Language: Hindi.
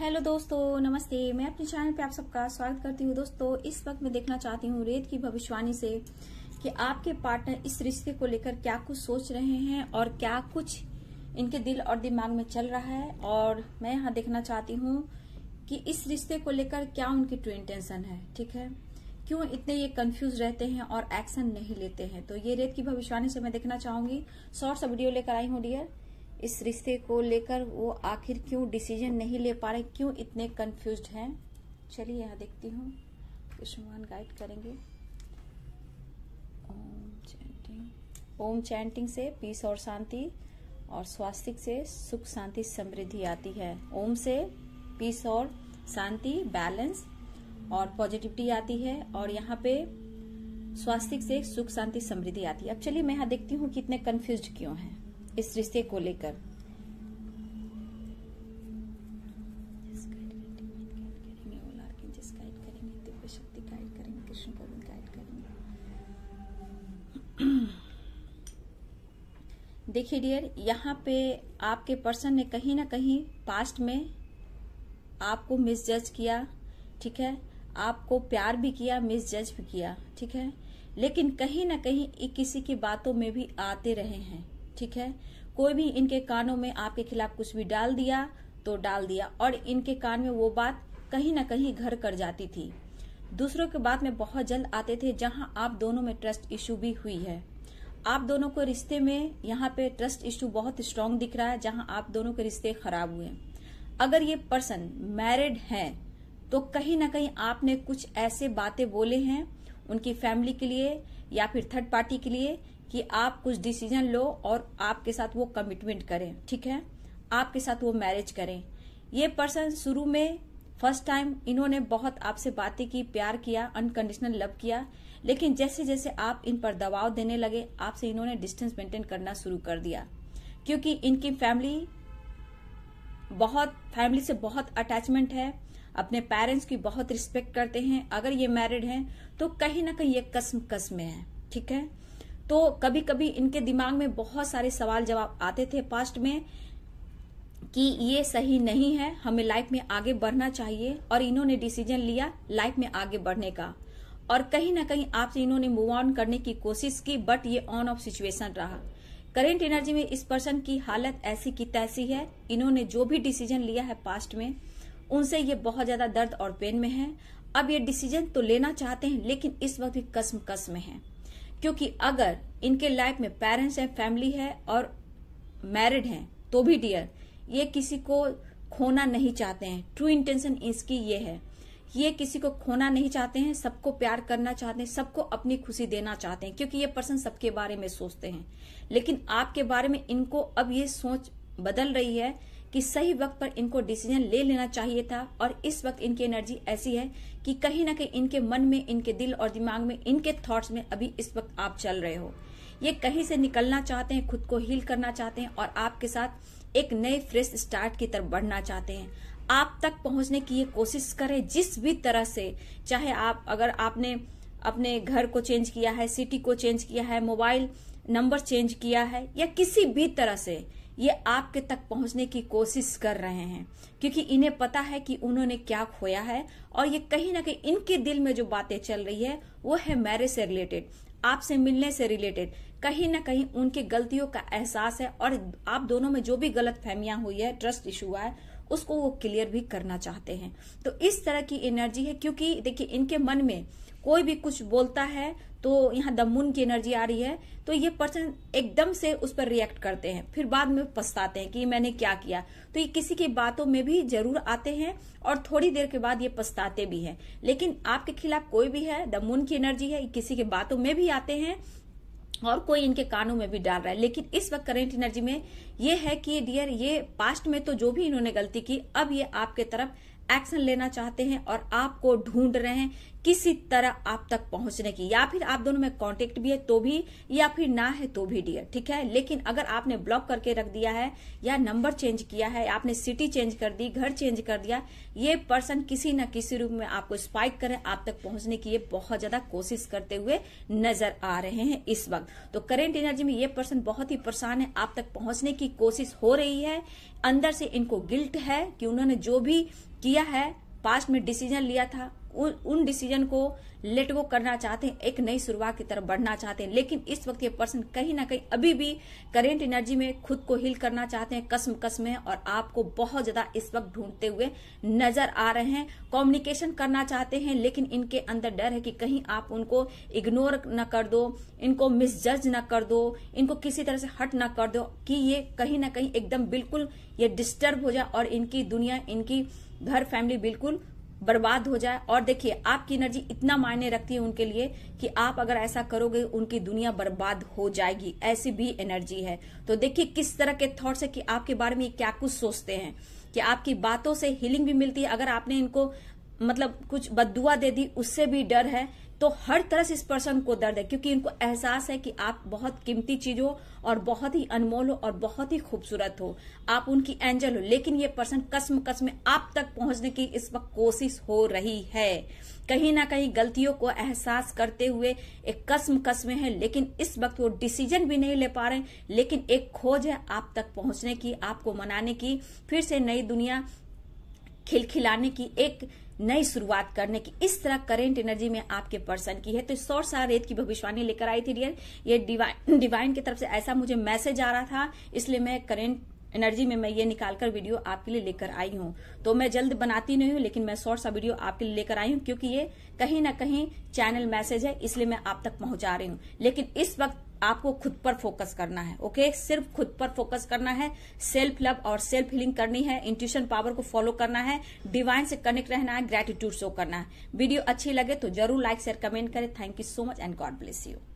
हेलो दोस्तों नमस्ते मैं अपने चैनल पे आप सबका स्वागत करती हूँ दोस्तों इस वक्त मैं देखना चाहती हूँ रेत की भविष्यवाणी से कि आपके पार्टनर इस रिश्ते को लेकर क्या कुछ सोच रहे हैं और क्या कुछ इनके दिल और दिमाग में चल रहा है और मैं यहाँ देखना चाहती हूँ कि इस रिश्ते को लेकर क्या उनकी ट्रू टेंशन है ठीक है क्यों इतने ये कंफ्यूज रहते हैं और एक्शन नहीं लेते हैं तो ये रेत की भविष्यवाणी से मैं देखना चाहूंगी शॉर्ट सा वीडियो लेकर आई हूँ डियर इस रिश्ते को लेकर वो आखिर क्यों डिसीजन नहीं ले पा रहे क्यों इतने कंफ्यूज हैं चलिए यहाँ देखती हूँ कृष्णमान गाइड करेंगे ओम चैंटिंग ओम चैंटिंग से पीस और शांति और स्वास्थ्य से सुख शांति समृद्धि आती है ओम से पीस और शांति बैलेंस और पॉजिटिविटी आती है और यहाँ पे स्वास्थ्य से सुख शांति समृद्धि आती है अब चलिए मैं यहाँ देखती हूँ कितने इतने कंफ्यूज क्यों हैं इस रिश्ते को लेकर देखिए डियर यहाँ पे आपके पर्सन ने कहीं ना कहीं पास्ट में आपको मिसजज किया ठीक है आपको प्यार भी किया मिसजज भी किया ठीक है लेकिन कहीं ना कहीं किसी की बातों में भी आते रहे हैं ठीक है कोई भी इनके कानों में आपके खिलाफ कुछ भी डाल दिया तो डाल दिया और इनके कान में वो बात कहीं ना कहीं घर कर जाती थी दूसरों के बात में बहुत जल्द आते थे जहां आप दोनों में ट्रस्ट इशू भी हुई है आप दोनों को रिश्ते में यहाँ पे ट्रस्ट इशू बहुत स्ट्रांग दिख रहा है जहां आप दोनों के रिश्ते खराब हुए अगर ये पर्सन मैरिड है तो कहीं ना कहीं आपने कुछ ऐसे बातें बोले हैं उनकी फैमिली के लिए या फिर थर्ड पार्टी के लिए कि आप कुछ डिसीजन लो और आपके साथ वो कमिटमेंट करें ठीक है आपके साथ वो मैरिज करें ये पर्सन शुरू में फर्स्ट टाइम इन्होंने बहुत आपसे बातें की प्यार किया अनकंडीशनल लव किया लेकिन जैसे जैसे आप इन पर दबाव देने लगे आपसे इन्होंने डिस्टेंस मेंटेन करना शुरू कर दिया क्योंकि इनकी फैमिली बहुत फैमिली से बहुत अटैचमेंट है अपने पेरेंट्स की बहुत रिस्पेक्ट करते हैं अगर ये मैरिड हैं तो कहीं ना कहीं ये कसम कसमें है ठीक है तो कभी कभी इनके दिमाग में बहुत सारे सवाल जवाब आते थे पास्ट में कि ये सही नहीं है हमें लाइफ में आगे बढ़ना चाहिए और इन्होंने डिसीजन लिया लाइफ में आगे बढ़ने का और कहीं ना कहीं आपसे इन्होंने मूव ऑन करने की कोशिश की बट ये ऑन ऑफ सिचुएशन रहा करेंट एनर्जी में इस पर्सन की हालत ऐसी की तैसी है इन्होंने जो भी डिसीजन लिया है पास्ट में उनसे ये बहुत ज्यादा दर्द और पेन में है अब ये डिसीजन तो लेना चाहते हैं लेकिन इस वक्त भी कसम कसम है क्योंकि अगर इनके लाइफ में पेरेंट्स हैं फैमिली है और मैरिड हैं तो भी डियर ये किसी को खोना नहीं चाहते हैं ट्रू इंटेंशन इसकी ये है ये किसी को खोना नहीं चाहते हैं सबको प्यार करना चाहते हैं सबको अपनी खुशी देना चाहते हैं क्योंकि ये पर्सन सबके बारे में सोचते हैं लेकिन आपके बारे में इनको अब ये सोच बदल रही है कि सही वक्त पर इनको डिसीजन ले लेना चाहिए था और इस वक्त इनकी एनर्जी ऐसी है कि कहीं ना कहीं इनके मन में इनके दिल और दिमाग में इनके थॉट्स में अभी इस वक्त आप चल रहे हो ये कहीं से निकलना चाहते हैं खुद को हील करना चाहते हैं और आपके साथ एक नए फ्रेश स्टार्ट की तरफ बढ़ना चाहते हैं आप तक पहुंचने की ये कोशिश करें जिस भी तरह से चाहे आप अगर आपने अपने घर को चेंज किया है सिटी को चेंज किया है मोबाइल नंबर चेंज किया है या किसी भी तरह से ये आपके तक पहुंचने की कोशिश कर रहे हैं क्योंकि इन्हें पता है कि उन्होंने क्या खोया है और ये कहीं ना कहीं इनके दिल में जो बातें चल रही है वो है मैरिज से रिलेटेड आपसे मिलने से रिलेटेड कहीं ना कहीं उनके गलतियों का एहसास है और आप दोनों में जो भी गलत फहमियां हुई है ट्रस्ट इशू हुआ है उसको वो क्लियर भी करना चाहते हैं तो इस तरह की एनर्जी है क्योंकि देखिए इनके मन में कोई भी कुछ बोलता है तो यहाँ द मून की एनर्जी आ रही है तो ये पर्सन एकदम से उस पर रिएक्ट करते हैं फिर बाद में पछताते हैं कि मैंने क्या किया तो ये किसी की बातों में भी जरूर आते हैं और थोड़ी देर के बाद ये पछताते भी हैं लेकिन आपके खिलाफ कोई भी है द मून की एनर्जी है किसी के बातों में भी आते हैं और कोई इनके कानों में भी डाल रहा है लेकिन इस वक्त करेंट एनर्जी में ये है कि डियर ये पास्ट में तो जो भी इन्होंने गलती की अब ये आपके तरफ एक्शन लेना चाहते हैं और आपको ढूंढ रहे हैं किसी तरह आप तक पहुंचने की या फिर आप दोनों में कांटेक्ट भी है तो भी या फिर ना है तो भी डियर ठीक है लेकिन अगर आपने ब्लॉक करके रख दिया है या नंबर चेंज किया है आपने सिटी चेंज कर दी घर चेंज कर दिया ये पर्सन किसी न किसी रूप में आपको स्पाइक करें आप तक पहुंचने की ये बहुत ज्यादा कोशिश करते हुए नजर आ रहे हैं इस वक्त तो करेंट एनर्जी में ये पर्सन बहुत ही परेशान है आप तक पहुंचने की कोशिश हो रही है अंदर से इनको गिल्ट है कि उन्होंने जो भी किया है पास्ट में डिसीजन लिया था उन, उन डिसीजन को लेट गो करना चाहते हैं एक नई शुरुआत की तरफ बढ़ना चाहते हैं लेकिन इस वक्त ये पर्सन कहीं ना कहीं अभी भी करेंट एनर्जी में खुद को हील करना चाहते हैं कसम कसम है और आपको बहुत ज्यादा इस वक्त ढूंढते हुए नजर आ रहे हैं कम्युनिकेशन करना चाहते हैं लेकिन इनके अंदर डर है कि कहीं आप उनको इग्नोर न कर दो इनको मिसजज न कर दो इनको किसी तरह से हट न कर दो कि ये कहीं ना कहीं एकदम बिल्कुल ये डिस्टर्ब हो जाए और इनकी दुनिया इनकी घर फैमिली बिल्कुल बर्बाद हो जाए और देखिए आपकी एनर्जी इतना मायने रखती है उनके लिए कि आप अगर ऐसा करोगे उनकी दुनिया बर्बाद हो जाएगी ऐसी भी एनर्जी है तो देखिए किस तरह के थॉट्स है कि आपके बारे में क्या कुछ सोचते हैं कि आपकी बातों से हीलिंग भी मिलती है अगर आपने इनको मतलब कुछ बदुआ दे दी उससे भी डर है तो हर तरह से इस पर्सन को दर्द है क्योंकि इनको एहसास है कि आप बहुत कीमती चीज हो और बहुत ही अनमोल हो और बहुत ही खूबसूरत हो आप उनकी एंजल हो लेकिन ये पर्सन कसम कसम आप तक पहुंचने की इस वक्त कोशिश हो रही है कहीं ना कहीं गलतियों को एहसास करते हुए एक कसम कसमे है लेकिन इस वक्त वो डिसीजन भी नहीं ले पा रहे लेकिन एक खोज है आप तक पहुंचने की आपको मनाने की फिर से नई दुनिया खिलखिलाने की एक नई शुरुआत करने की इस तरह करेंट एनर्जी में आपके पर्सन की है तो सौर सा रेत की भविष्यवाणी लेकर आई थी रियल ये डिवाइन डिवाइन की तरफ से ऐसा मुझे मैसेज आ रहा था इसलिए मैं करेंट एनर्जी में मैं ये निकालकर वीडियो आपके लिए लेकर आई हूँ तो मैं जल्द बनाती नहीं हूँ लेकिन मैं शॉर्ट सा वीडियो आपके लिए लेकर आई हूँ क्योंकि ये कहीं ना कहीं चैनल मैसेज है इसलिए मैं आप तक पहुंचा रही हूँ लेकिन इस वक्त आपको खुद पर फोकस करना है ओके सिर्फ खुद पर फोकस करना है सेल्फ लव और सेल्फ हीलिंग करनी है इंट्यूशन पावर को फॉलो करना है डिवाइन से कनेक्ट रहना है ग्रेटिट्यूड शो करना है वीडियो अच्छी लगे तो जरूर लाइक शेयर कमेंट करें thank you so much and God bless you